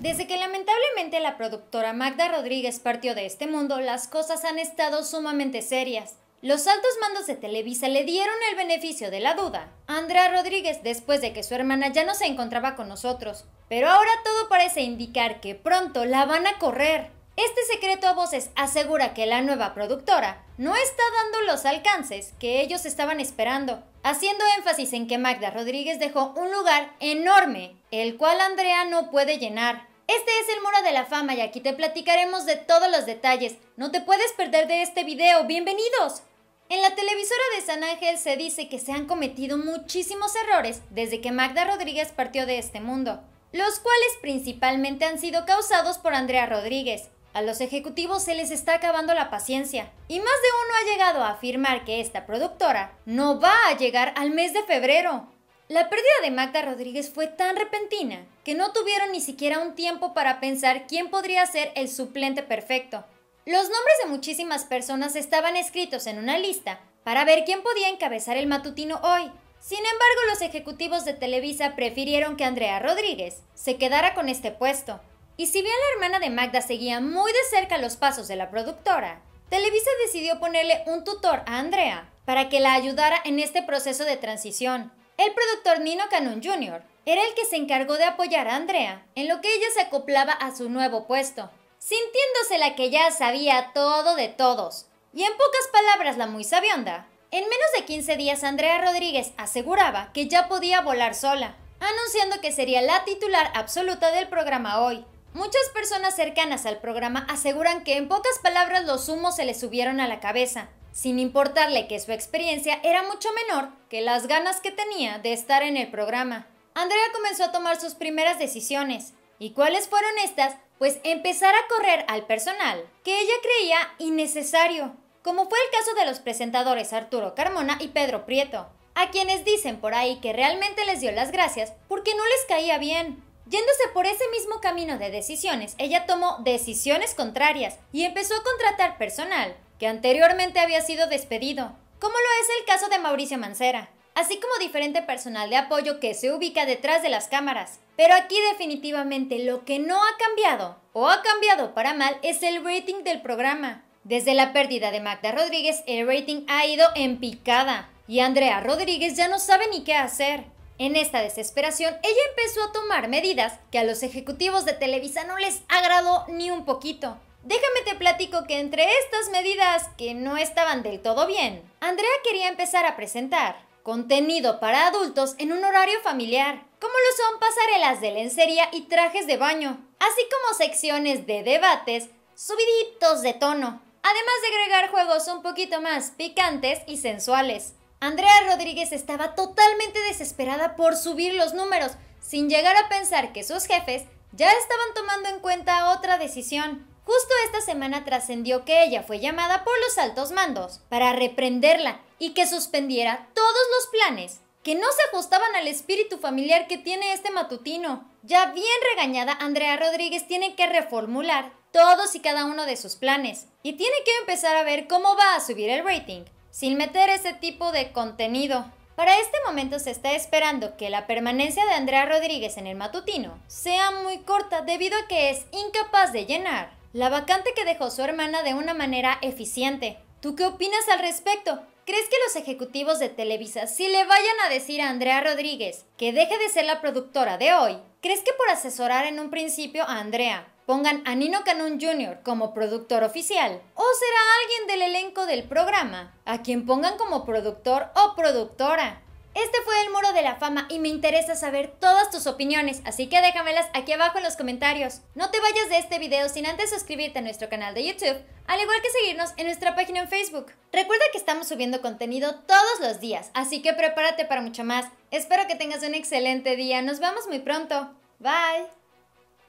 Desde que lamentablemente la productora Magda Rodríguez partió de este mundo, las cosas han estado sumamente serias. Los altos mandos de Televisa le dieron el beneficio de la duda. Andrea Rodríguez después de que su hermana ya no se encontraba con nosotros. Pero ahora todo parece indicar que pronto la van a correr. Este secreto a voces asegura que la nueva productora no está dando los alcances que ellos estaban esperando, haciendo énfasis en que Magda Rodríguez dejó un lugar enorme, el cual Andrea no puede llenar. Este es el Muro de la Fama y aquí te platicaremos de todos los detalles. No te puedes perder de este video. ¡Bienvenidos! En la televisora de San Ángel se dice que se han cometido muchísimos errores desde que Magda Rodríguez partió de este mundo, los cuales principalmente han sido causados por Andrea Rodríguez, a los ejecutivos se les está acabando la paciencia y más de uno ha llegado a afirmar que esta productora no va a llegar al mes de febrero. La pérdida de Magda Rodríguez fue tan repentina que no tuvieron ni siquiera un tiempo para pensar quién podría ser el suplente perfecto. Los nombres de muchísimas personas estaban escritos en una lista para ver quién podía encabezar el matutino hoy. Sin embargo, los ejecutivos de Televisa prefirieron que Andrea Rodríguez se quedara con este puesto, y si bien la hermana de Magda seguía muy de cerca los pasos de la productora, Televisa decidió ponerle un tutor a Andrea para que la ayudara en este proceso de transición. El productor Nino Canon Jr. era el que se encargó de apoyar a Andrea en lo que ella se acoplaba a su nuevo puesto, sintiéndose la que ya sabía todo de todos. Y en pocas palabras la muy sabionda, en menos de 15 días Andrea Rodríguez aseguraba que ya podía volar sola, anunciando que sería la titular absoluta del programa hoy, Muchas personas cercanas al programa aseguran que en pocas palabras los humos se le subieron a la cabeza, sin importarle que su experiencia era mucho menor que las ganas que tenía de estar en el programa. Andrea comenzó a tomar sus primeras decisiones. ¿Y cuáles fueron estas? Pues empezar a correr al personal que ella creía innecesario, como fue el caso de los presentadores Arturo Carmona y Pedro Prieto, a quienes dicen por ahí que realmente les dio las gracias porque no les caía bien. Yéndose por ese mismo camino de decisiones, ella tomó decisiones contrarias y empezó a contratar personal que anteriormente había sido despedido, como lo es el caso de Mauricio Mancera, así como diferente personal de apoyo que se ubica detrás de las cámaras. Pero aquí definitivamente lo que no ha cambiado, o ha cambiado para mal, es el rating del programa. Desde la pérdida de Magda Rodríguez, el rating ha ido en picada, y Andrea Rodríguez ya no sabe ni qué hacer. En esta desesperación, ella empezó a tomar medidas que a los ejecutivos de Televisa no les agradó ni un poquito. Déjame te platico que entre estas medidas que no estaban del todo bien, Andrea quería empezar a presentar contenido para adultos en un horario familiar, como lo son pasarelas de lencería y trajes de baño, así como secciones de debates subiditos de tono, además de agregar juegos un poquito más picantes y sensuales. Andrea Rodríguez estaba totalmente desesperada por subir los números, sin llegar a pensar que sus jefes ya estaban tomando en cuenta otra decisión. Justo esta semana trascendió que ella fue llamada por los altos mandos para reprenderla y que suspendiera todos los planes que no se ajustaban al espíritu familiar que tiene este matutino. Ya bien regañada, Andrea Rodríguez tiene que reformular todos y cada uno de sus planes y tiene que empezar a ver cómo va a subir el rating sin meter ese tipo de contenido. Para este momento se está esperando que la permanencia de Andrea Rodríguez en el matutino sea muy corta debido a que es incapaz de llenar la vacante que dejó su hermana de una manera eficiente. ¿Tú qué opinas al respecto? ¿Crees que los ejecutivos de Televisa si le vayan a decir a Andrea Rodríguez que deje de ser la productora de hoy? ¿Crees que por asesorar en un principio a Andrea pongan a Nino Canún Jr. como productor oficial o será alguien del elenco del programa a quien pongan como productor o productora. Este fue el Muro de la Fama y me interesa saber todas tus opiniones, así que déjamelas aquí abajo en los comentarios. No te vayas de este video sin antes suscribirte a nuestro canal de YouTube, al igual que seguirnos en nuestra página en Facebook. Recuerda que estamos subiendo contenido todos los días, así que prepárate para mucho más. Espero que tengas un excelente día, nos vemos muy pronto. Bye.